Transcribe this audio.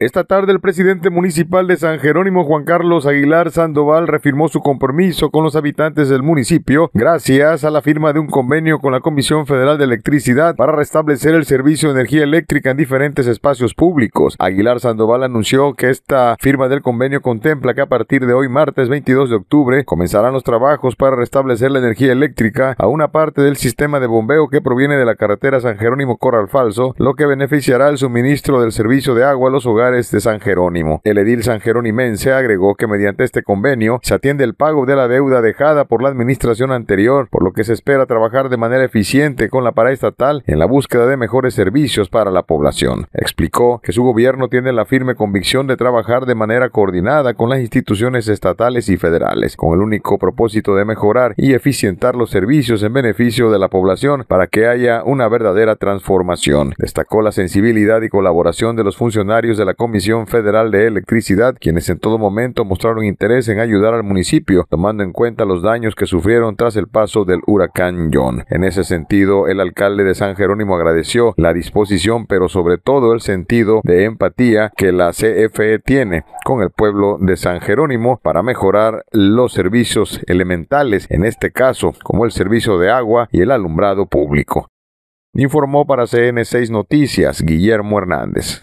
Esta tarde el presidente municipal de San Jerónimo, Juan Carlos Aguilar Sandoval, reafirmó su compromiso con los habitantes del municipio gracias a la firma de un convenio con la Comisión Federal de Electricidad para restablecer el servicio de energía eléctrica en diferentes espacios públicos. Aguilar Sandoval anunció que esta firma del convenio contempla que a partir de hoy, martes 22 de octubre, comenzarán los trabajos para restablecer la energía eléctrica a una parte del sistema de bombeo que proviene de la carretera San Jerónimo Corral Falso, lo que beneficiará el suministro del servicio de agua a los hogares de San Jerónimo. El edil san Jerónimense agregó que mediante este convenio se atiende el pago de la deuda dejada por la administración anterior, por lo que se espera trabajar de manera eficiente con la paraestatal en la búsqueda de mejores servicios para la población. Explicó que su gobierno tiene la firme convicción de trabajar de manera coordinada con las instituciones estatales y federales, con el único propósito de mejorar y eficientar los servicios en beneficio de la población para que haya una verdadera transformación. Destacó la sensibilidad y colaboración de los funcionarios de la Comisión Federal de Electricidad, quienes en todo momento mostraron interés en ayudar al municipio, tomando en cuenta los daños que sufrieron tras el paso del huracán John. En ese sentido, el alcalde de San Jerónimo agradeció la disposición, pero sobre todo el sentido de empatía que la CFE tiene con el pueblo de San Jerónimo para mejorar los servicios elementales, en este caso, como el servicio de agua y el alumbrado público. Informó para CN6 Noticias Guillermo Hernández.